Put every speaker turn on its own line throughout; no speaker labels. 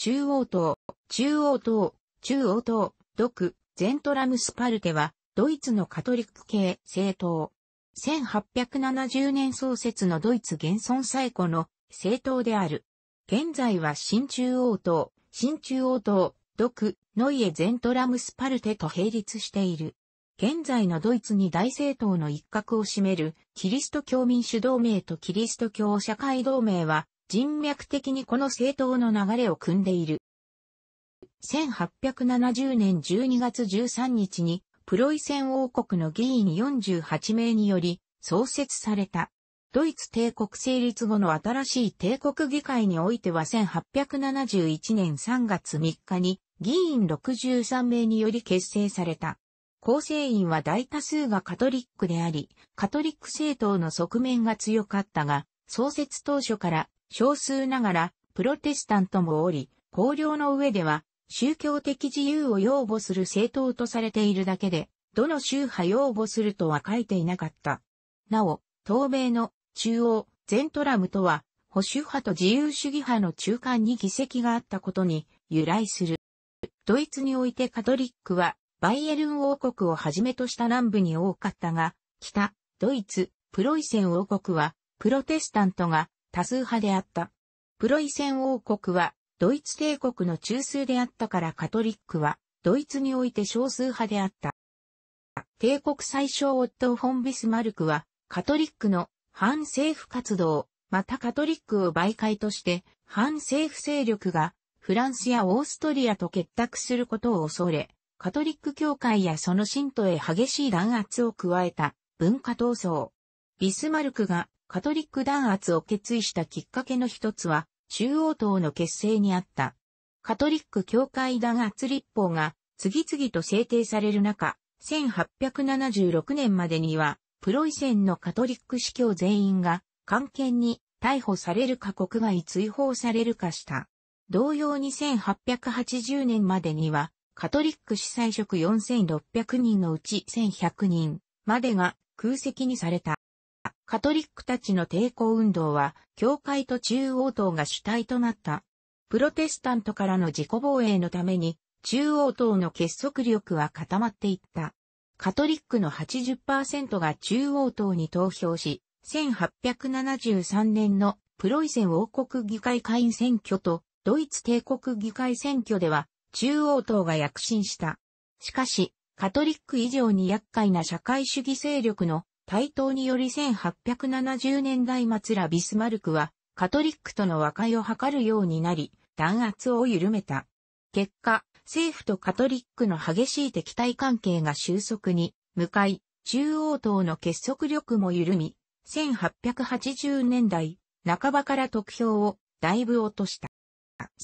中央党、中央党、中央党、独、ゼントラムスパルテは、ドイツのカトリック系政党。1870年創設のドイツ現存最古の政党である。現在は新中央党、新中央党、独、ノイエ・ゼントラムスパルテと並立している。現在のドイツに大政党の一角を占める、キリスト教民主同盟とキリスト教社会同盟は、人脈的にこの政党の流れを組んでいる。1870年12月13日に、プロイセン王国の議員48名により創設された。ドイツ帝国成立後の新しい帝国議会においては1871年3月3日に議員63名により結成された。構成員は大多数がカトリックであり、カトリック政党の側面が強かったが、創設当初から少数ながら、プロテスタントもおり、公領の上では、宗教的自由を擁護する政党とされているだけで、どの宗派擁護するとは書いていなかった。なお、東米の中央、ゼントラムとは、保守派と自由主義派の中間に議席があったことに由来する。ドイツにおいてカトリックは、バイエルン王国をはじめとした南部に多かったが、北、ドイツ、プロイセン王国は、プロテスタントが多数派であった。プロイセン王国はドイツ帝国の中枢であったからカトリックはドイツにおいて少数派であった。帝国最小オットフォン・ビスマルクはカトリックの反政府活動、またカトリックを媒介として反政府勢力がフランスやオーストリアと結託することを恐れ、カトリック教会やその信徒へ激しい弾圧を加えた文化闘争。ビスマルクがカトリック弾圧を決意したきっかけの一つは、中央党の結成にあった。カトリック教会弾圧立法が次々と制定される中、1876年までには、プロイセンのカトリック司教全員が、関係に逮捕されるか国外追放されるかした。同様に1880年までには、カトリック司祭職4600人のうち1100人までが空席にされた。カトリックたちの抵抗運動は、教会と中央党が主体となった。プロテスタントからの自己防衛のために、中央党の結束力は固まっていった。カトリックの80%が中央党に投票し、1873年のプロイセン王国議会会員選挙とドイツ帝国議会選挙では中央党が躍進した。しかし、カトリック以上に厄介な社会主義勢力の対等により1870年代末らビスマルクは、カトリックとの和解を図るようになり、弾圧を緩めた。結果、政府とカトリックの激しい敵対関係が収束に向かい、中央党の結束力も緩み、1880年代半ばから得票をだいぶ落とした。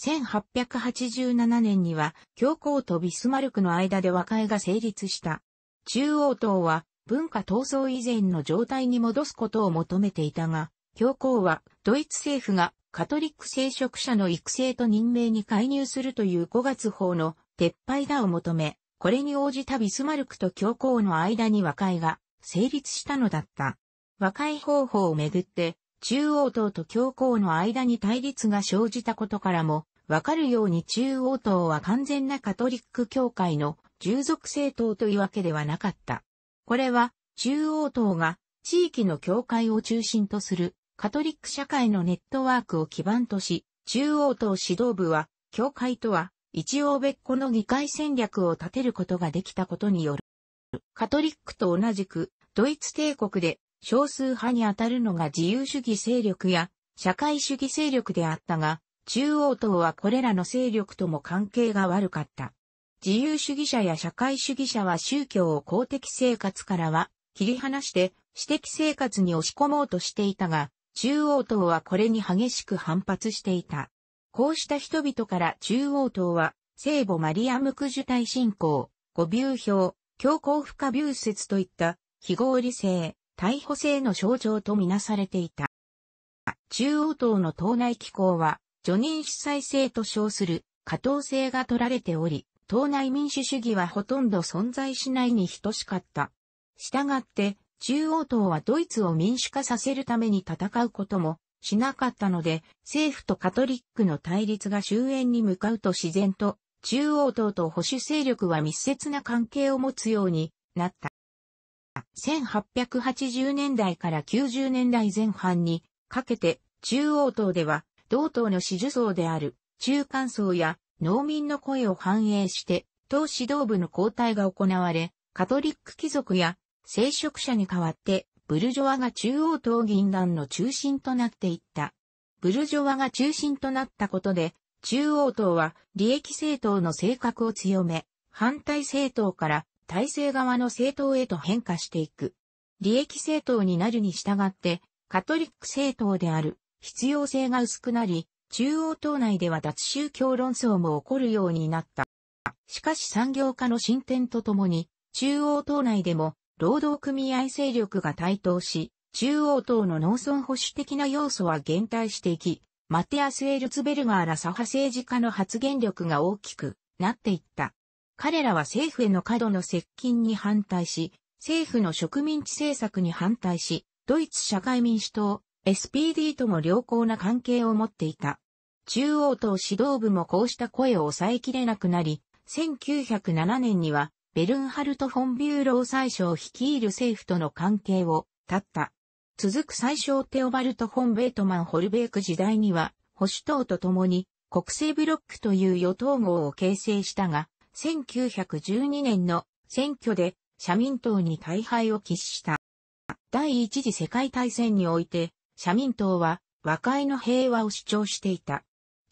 1887年には教皇とビスマルクの間で和解が成立した。中央党は文化闘争以前の状態に戻すことを求めていたが、教皇はドイツ政府がカトリック聖職者の育成と任命に介入するという5月法の撤廃だを求め、これに応じたビスマルクと教皇の間に和解が成立したのだった。和解方法をめぐって、中央党と教皇の間に対立が生じたことからも、わかるように中央党は完全なカトリック教会の従属政党というわけではなかった。これは、中央党が地域の教会を中心とするカトリック社会のネットワークを基盤とし、中央党指導部は、教会とは一応別個の議会戦略を立てることができたことによる。カトリックと同じく、ドイツ帝国で少数派にあたるのが自由主義勢力や社会主義勢力であったが、中央党はこれらの勢力とも関係が悪かった。自由主義者や社会主義者は宗教を公的生活からは切り離して私的生活に押し込もうとしていたが、中央党はこれに激しく反発していた。こうした人々から中央党は、聖母マリアムク受胎信仰、誤病表、強行不可病説といった非合理性、逮捕性の象徴とみなされていた。中央党の党内機構は、除任主催制と称する、加藤性が取られており、党内民主主義はほとんど存在しないに等しかった。したがって、中央党はドイツを民主化させるために戦うこともしなかったので、政府とカトリックの対立が終焉に向かうと自然と、中央党と保守勢力は密接な関係を持つようになった。1880年代から90年代前半にかけて中央党では同党の支持層である中間層や農民の声を反映して、党指導部の交代が行われ、カトリック貴族や聖職者に代わって、ブルジョワが中央党銀団の中心となっていった。ブルジョワが中心となったことで、中央党は利益政党の性格を強め、反対政党から体制側の政党へと変化していく。利益政党になるに従って、カトリック政党である必要性が薄くなり、中央党内では脱宗教論争も起こるようになった。しかし産業化の進展とともに、中央党内でも労働組合勢力が台頭し、中央党の農村保守的な要素は減退していき、マテアス・エルツベルガーら左派政治家の発言力が大きくなっていった。彼らは政府への過度の接近に反対し、政府の植民地政策に反対し、ドイツ社会民主党、SPD とも良好な関係を持っていた。中央党指導部もこうした声を抑えきれなくなり、1907年には、ベルンハルト・フォン・ビューロー最を率いる政府との関係を立った。続く最小テオバルト・フォン・ベートマン・ホルベーク時代には、保守党と共に国政ブロックという与党号を形成したが、1912年の選挙で社民党に大敗を喫した。第一次世界大戦において、社民党は和解の平和を主張していた。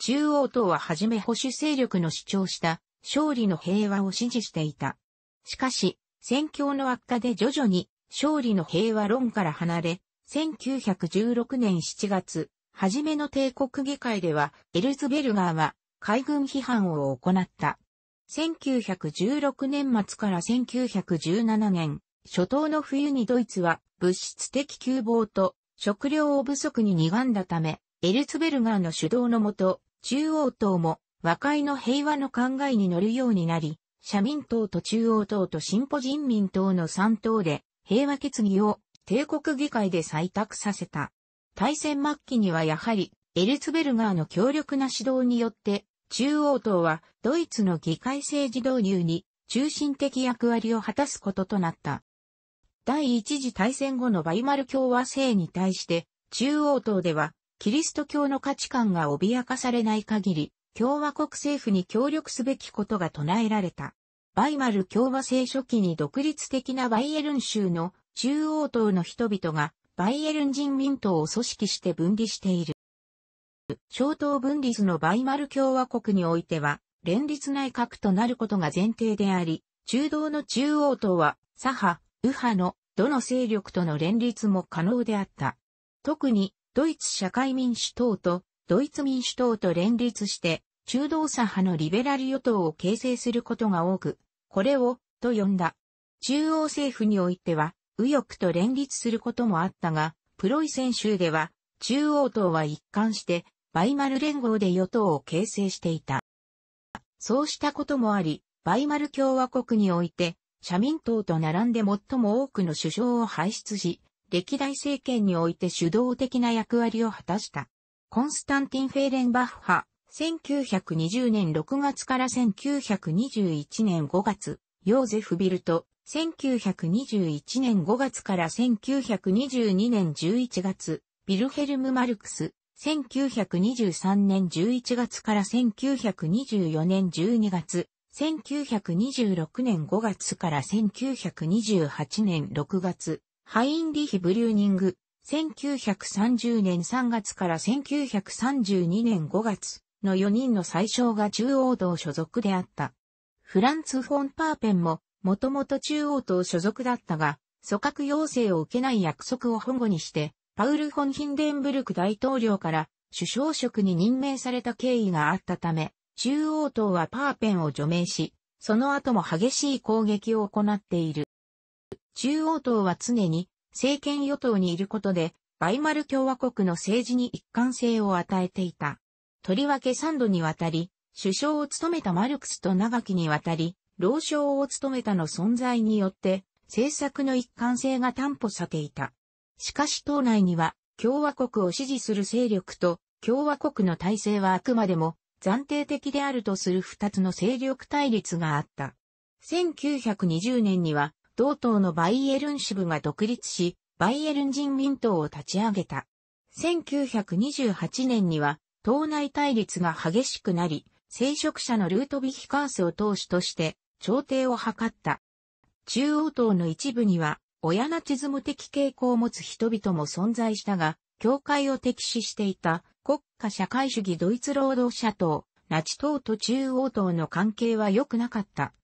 中央党ははじめ保守勢力の主張した勝利の平和を支持していた。しかし、戦況の悪化で徐々に勝利の平和論から離れ、1916年7月、はじめの帝国議会では、エルズベルガーは海軍批判を行った。1916年末から1917年、初頭の冬にドイツは物質的窮乏と食料不足に苦んだため、エルツベルガーの主導のもと、中央党も和解の平和の考えに乗るようになり、社民党と中央党と進歩人民党の3党で平和決議を帝国議会で採択させた。大戦末期にはやはりエルツベルガーの強力な指導によって中央党はドイツの議会政治導入に中心的役割を果たすこととなった。第一次大戦後のバイマル共和制に対して中央党ではキリスト教の価値観が脅かされない限り、共和国政府に協力すべきことが唱えられた。バイマル共和制初期に独立的なバイエルン州の中央党の人々がバイエルン人民党を組織して分離している。小党分立のバイマル共和国においては、連立内閣となることが前提であり、中道の中央党は、左派、右派のどの勢力との連立も可能であった。特に、ドイツ社会民主党とドイツ民主党と連立して、中道左派のリベラル与党を形成することが多く、これを、と呼んだ。中央政府においては、右翼と連立することもあったが、プロイセン州では、中央党は一貫して、バイマル連合で与党を形成していた。そうしたこともあり、バイマル共和国において、社民党と並んで最も多くの首相を輩出し、歴代政権において主導的な役割を果たした。コンスタンティン・フェーレンバッハ、1920年6月から1921年5月、ヨーゼフ・ビルト、1921年5月から1922年11月、ビルヘルム・マルクス、1923年11月から1924年12月、1926年5月から1928年6月、ハインリヒ・ブリューニング、1930年3月から1932年5月の4人の最小が中央道所属であった。フランツ・フォン・パーペンも、もともと中央党所属だったが、組閣要請を受けない約束を保護にして、パウル・フォン・ヒンデンブルク大統領から首相職に任命された経緯があったため、中央党はパーペンを除名し、その後も激しい攻撃を行っている。中央党は常に政権与党にいることで、バイマル共和国の政治に一貫性を与えていた。とりわけ3度にわたり、首相を務めたマルクスと長きにわたり、老将を務めたの存在によって、政策の一貫性が担保されていた。しかし党内には、共和国を支持する勢力と、共和国の体制はあくまでも、暫定的であるとする二つの勢力対立があった。1920年には、同党のバイエルン支部が独立し、バイエルン人民党を立ち上げた。1928年には、党内対立が激しくなり、聖職者のルートビヒカースを党首として、朝廷を図った。中央党の一部には、親ナチズム的傾向を持つ人々も存在したが、教会を敵視していた国家社会主義ドイツ労働者党、ナチ党と中央党の関係は良くなかった。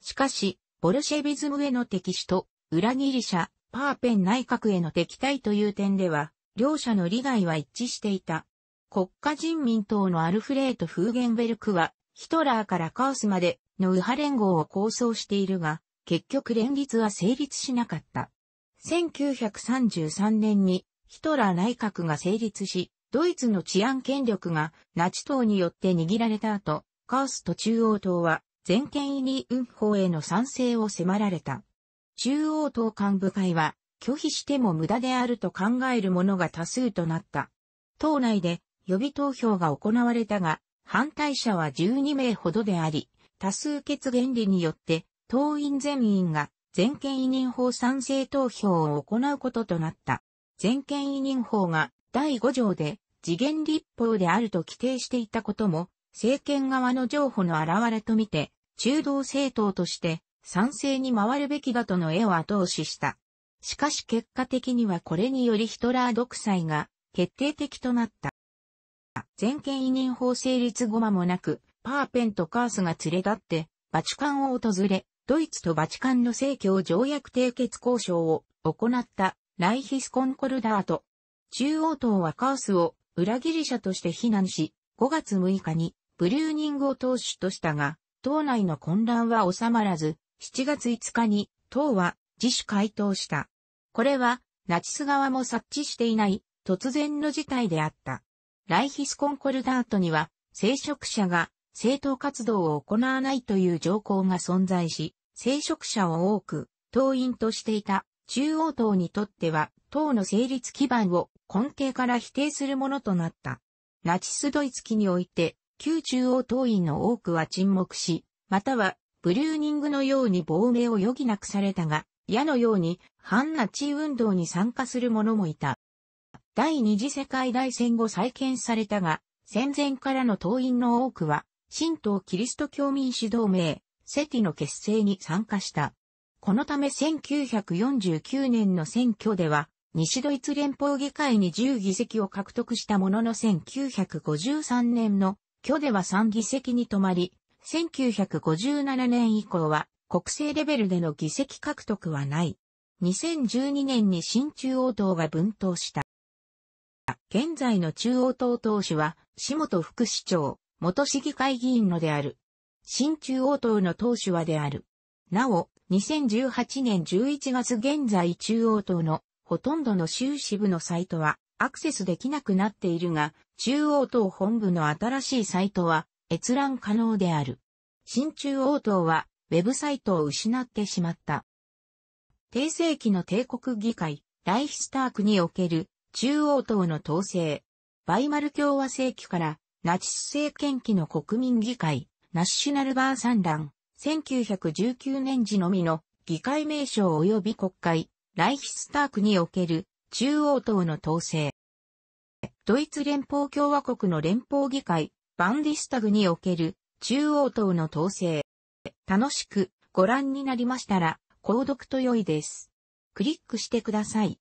しかし、ボルシェビズムへの敵視と、裏切り者、パーペン内閣への敵対という点では、両者の利害は一致していた。国家人民党のアルフレート・フーゲンベルクは、ヒトラーからカオスまでの右派連合を構想しているが、結局連立は成立しなかった。1933年にヒトラー内閣が成立し、ドイツの治安権力がナチ党によって握られた後、カオスと中央党は全権委任法への賛成を迫られた。中央党幹部会は、拒否しても無駄であると考える者が多数となった。党内で予備投票が行われたが、反対者は12名ほどであり、多数決原理によって、党員全員が全権委任法賛成投票を行うこととなった。全権委任法が第5条で次元立法であると規定していたことも、政権側の譲歩の表れとみて、中道政党として賛成に回るべきだとの絵を後押しした。しかし結果的にはこれによりヒトラー独裁が決定的となった。全権委任法成立後間もなく、パーペンとカースが連れ立って、バチカンを訪れ、ドイツとバチカンの政教条約締結交渉を行ったライヒスコンコルダート。中央党はカースを裏切り者として非難し、5月6日にブリューニングを党首としたが、党内の混乱は収まらず、7月5日に党は自主回答した。これは、ナチス側も察知していない突然の事態であった。ライヒスコンコルダートには、聖職者が政党活動を行わないという条項が存在し、聖職者を多く党員としていた中央党にとっては党の成立基盤を根底から否定するものとなった。ナチスドイツ期において旧中央党員の多くは沈黙し、または、ブリューニングのように亡命を余儀なくされたが、矢のように反ナチ運動に参加する者もいた。第二次世界大戦後再建されたが、戦前からの党員の多くは、神道キリスト教民主同盟、セティの結成に参加した。このため1949年の選挙では、西ドイツ連邦議会に10議席を獲得したものの1953年の挙では3議席に止まり、1957年以降は国政レベルでの議席獲得はない。2012年に新中央党が分党した。現在の中央党党首は、下本副市長、元市議会議員のである。新中央党の党首はである。なお、2018年11月現在中央党のほとんどの州支部のサイトは、アクセスできなくなっているが、中央党本部の新しいサイトは閲覧可能である。新中央党は、ウェブサイトを失ってしまった。帝政期の帝国議会、ライヒスタークにおける中央党の統制。バイマル共和政期からナチス政権期の国民議会、ナッシュナルバー産卵。1919年時のみの議会名称及び国会、ライヒスタークにおける中央党の統制。ドイツ連邦共和国の連邦議会、バンディスタグにおける中央党の統制。楽しくご覧になりましたら、購読と良いです。クリックしてください。